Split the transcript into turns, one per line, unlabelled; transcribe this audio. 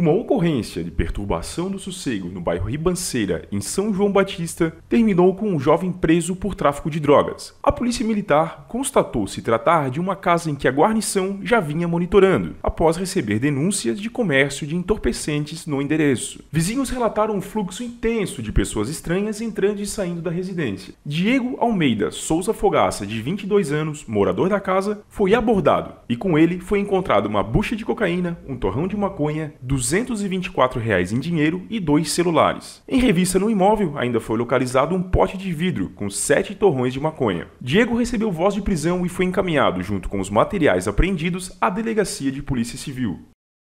Uma ocorrência de perturbação do sossego no bairro Ribanceira, em São João Batista, terminou com um jovem preso por tráfico de drogas. A polícia militar constatou se tratar de uma casa em que a guarnição já vinha monitorando, após receber denúncias de comércio de entorpecentes no endereço. Vizinhos relataram um fluxo intenso de pessoas estranhas entrando e saindo da residência. Diego Almeida Souza Fogaça, de 22 anos, morador da casa, foi abordado e com ele foi encontrado uma bucha de cocaína, um torrão de maconha, 224 reais em dinheiro e dois celulares. Em revista no imóvel, ainda foi localizado um pote de vidro com sete torrões de maconha. Diego recebeu voz de prisão e foi encaminhado, junto com os materiais apreendidos, à delegacia de polícia civil.